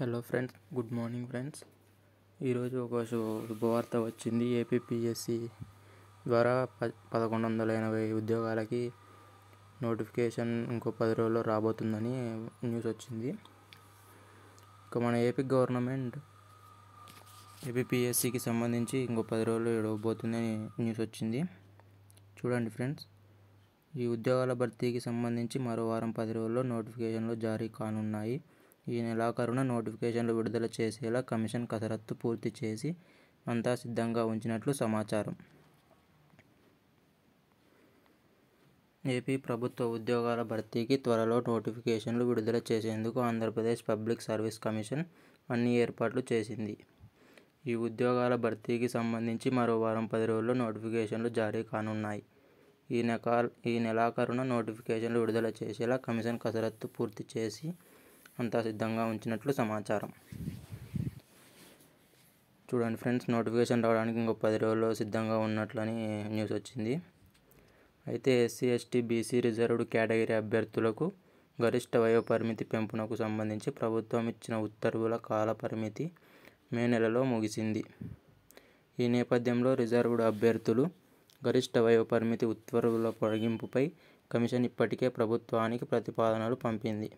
hello friends good morning friends ఈరోజు ఒక శుభవార్త వచ్చింది ఏపీపిఎస్సి ద్వారా ప పదకొండు వందల ఎనభై ఉద్యోగాలకి నోటిఫికేషన్ ఇంకో పది రోజుల్లో రాబోతుందని న్యూస్ వచ్చింది ఇక మన ఏపీ గవర్నమెంట్ ఏపీపిఎస్సికి సంబంధించి ఇంకో పది రోజులు ఇవ్వబోతుందని న్యూస్ వచ్చింది చూడండి ఫ్రెండ్స్ ఈ ఉద్యోగాల భర్తీకి సంబంధించి మరో వారం పది రోజుల్లో నోటిఫికేషన్లు జారీ కానున్నాయి ఈ నెలాఖరున నోటిఫికేషన్లు విడుదల చేసేలా కమిషన్ కసరత్తు పూర్తి చేసి అంతా సిద్ధంగా ఉంచినట్లు సమాచారం ఏపీ ప్రభుత్వ ఉద్యోగాల భర్తీకి త్వరలో నోటిఫికేషన్లు విడుదల చేసేందుకు ఆంధ్రప్రదేశ్ పబ్లిక్ సర్వీస్ కమిషన్ అన్ని ఏర్పాట్లు చేసింది ఈ ఉద్యోగాల భర్తీకి సంబంధించి మరో వారం పది రోజుల్లో నోటిఫికేషన్లు జారీ కానున్నాయి ఈ నెకా ఈ నెలాఖరున నోటిఫికేషన్లు విడుదల చేసేలా కమిషన్ కసరత్తు పూర్తి చేసి అంతా సిద్ధంగా ఉంచినట్లు సమాచారం చూడండి ఫ్రెండ్స్ నోటిఫికేషన్ రావడానికి ఇంకో పది రోజుల్లో సిద్ధంగా ఉన్నట్లని న్యూస్ వచ్చింది అయితే SC ST BC reserved category అభ్యర్థులకు గరిష్ట వయో పరిమితి పెంపునకు సంబంధించి ప్రభుత్వం ఇచ్చిన ఉత్తర్వుల కాల పరిమితి మే నెలలో ముగిసింది ఈ నేపథ్యంలో రిజర్వ్డ్ అభ్యర్థులు గరిష్ట వయో పరిమితి ఉత్తర్వుల పొడిగింపుపై కమిషన్ ఇప్పటికే ప్రభుత్వానికి ప్రతిపాదనలు పంపింది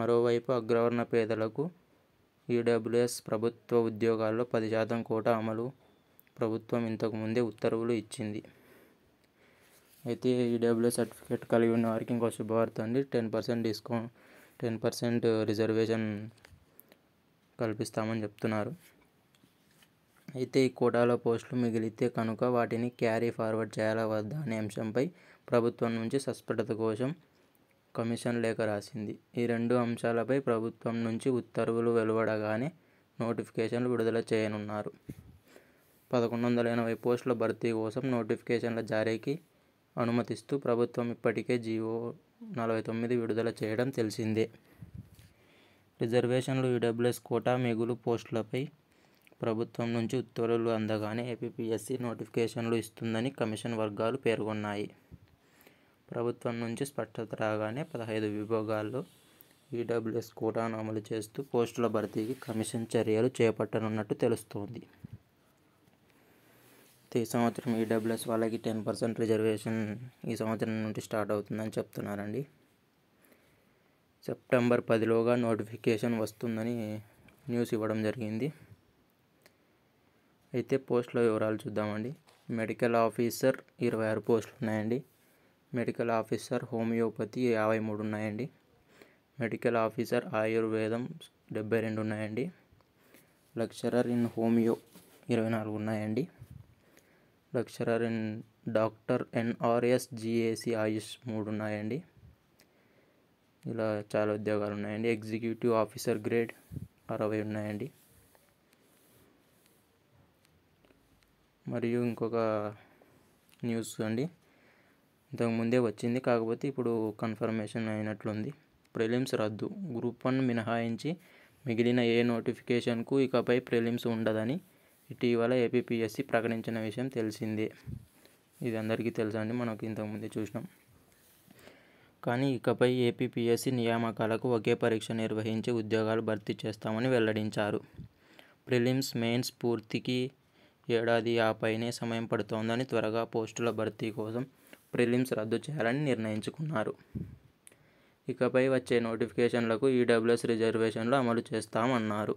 మరోవైపు అగ్రవర్ణ పేదలకు ఈడబ్ల్యూఎస్ ప్రభుత్వ ఉద్యోగాల్లో పది శాతం కోటా అమలు ప్రభుత్వం ఇంతకుముందే ఉత్తర్వులు ఇచ్చింది అయితే ఈడబ్ల్యూఎస్ సర్టిఫికేట్ కలిగి ఉన్న వారికి ఇంకో శుభవార్త అండి ten percent discount ten percent reservation కల్పిస్తామని చెప్తున్నారు అయితే ఈ కోటాలో పోస్టులు మిగిలితే కనుక వాటిని క్యారీ ఫార్వర్డ్ చేయాలా వద్దా అనే అంశంపై ప్రభుత్వం నుంచి స్పష్టత కోసం కమిషన్ లేఖ రాసింది ఈ రెండు అంశాలపై ప్రభుత్వం నుంచి ఉత్తర్వులు వెలువడగానే నోటిఫికేషన్లు విడుదల చేయనున్నారు పదకొండు వందల ఎనభై పోస్టుల భర్తీ కోసం నోటిఫికేషన్ల జారీకి అనుమతిస్తూ ప్రభుత్వం ఇప్పటికే జీవో నలభై తొమ్మిది విడుదల చేయడం తెలిసిందే రిజర్వేషన్లు ఈడబ్ల్యూఎస్ కోటా మిగులు పోస్టులపై ప్రభుత్వం నుంచి ఉత్తర్వులు అందగానే ఏపీపీఎస్సీ నోటిఫికేషన్లు ఇస్తుందని కమిషన్ వర్గాలు పేర్కొన్నాయి ప్రభుత్వం నుంచి స్పష్టత రాగానే పదహైదు విభాగాల్లో ఈడబ్ల్యూఎస్ కోటాను అమలు చేస్తూ పోస్టుల భర్తీకి కమిషన్ చర్యలు చేపట్టనున్నట్టు తెలుస్తోంది ఈ సంవత్సరం ఈడబ్ల్యూఎస్ వాళ్ళకి టెన్ పర్సెంట్ రిజర్వేషన్ ఈ సంవత్సరం నుండి స్టార్ట్ అవుతుందని చెప్తున్నారండి సెప్టెంబర్ పదిలోగా నోటిఫికేషన్ వస్తుందని న్యూస్ ఇవ్వడం జరిగింది అయితే పోస్టుల వివరాలు చూద్దామండి మెడికల్ ఆఫీసర్ ఇరవై ఆరు పోస్టులు ఉన్నాయండి మెడికల్ ఆఫీసర్ హోమియోపతి యాభై మూడు ఉన్నాయండి మెడికల్ ఆఫీసర్ ఆయుర్వేదం డెబ్బై రెండు ఉన్నాయండి లెక్చరర్ ఇన్ హోమియో ఇరవై నాలుగు ఉన్నాయండి lecturer in doctor NRS GAC Ayush మూడు ఉన్నాయండి ఇలా చాలా ఉద్యోగాలు ఉన్నాయండి ఎగ్జిక్యూటివ్ ఆఫీసర్ గ్రేడ్ అరవై ఉన్నాయండి మరియు ఇంకొక న్యూస్ అండి ఇంతకుముందే వచ్చింది కాకపోతే ఇప్పుడు కన్ఫర్మేషన్ అయినట్లుంది ప్రిలిమ్స్ రద్దు గ్రూప్ వన్ మినహాయించి మిగిలిన ఏ నోటిఫికేషన్కు ఇకపై ప్రిలిమ్స్ ఉండదని ఇటీవల ఏపీపీఎస్సి ప్రకటించిన విషయం తెలిసిందే ఇది అందరికీ తెలుసండి మనకు ఇంతకుముందే చూసినాం కానీ ఇకపై ఏపీపీఎస్సి నియామకాలకు ఒకే పరీక్ష నిర్వహించి ఉద్యోగాలు భర్తీ చేస్తామని వెల్లడించారు ప్రిలిమ్స్ మెయిన్స్ పూర్తికి ఏడాది ఆపైనే సమయం పడుతోందని త్వరగా పోస్టుల భర్తీ కోసం ప్రిలిమ్స్ రద్దు చేయాలని నిర్ణయించుకున్నారు ఇకపై వచ్చే నోటిఫికేషన్లకు ఈడబ్ల్యూఎస్ రిజర్వేషన్లు అమలు చేస్తామన్నారు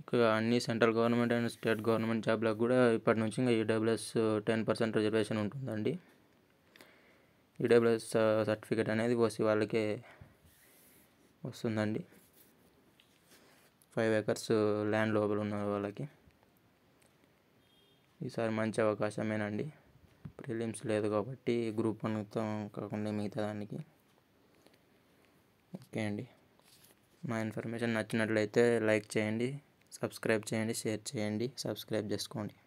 ఇక అన్ని central government and state government జాబ్లకు కూడా ఇప్పటి నుంచి ఇంకా ఈడబ్ల్యూఎస్ టెన్ పర్సెంట్ రిజర్వేషన్ ఉంటుందండి ఈడబ్ల్యూఎస్ సర్టిఫికేట్ అనేది ఓసీ వాళ్ళకే వస్తుందండి ఫైవ్ ఏకర్స్ ల్యాండ్ లోపల ఉన్న వాళ్ళకి ఈసారి మంచి అవకాశమేనండి ప్రిలిమ్స్ లేదు కాబట్టి గ్రూప్ వన్ కాకుండా మిగతా దానికి ఓకే అండి మా ఇన్ఫర్మేషన్ నచ్చినట్లయితే లైక్ చేయండి సబ్స్క్రైబ్ చేయండి షేర్ చేయండి సబ్స్క్రైబ్ చేసుకోండి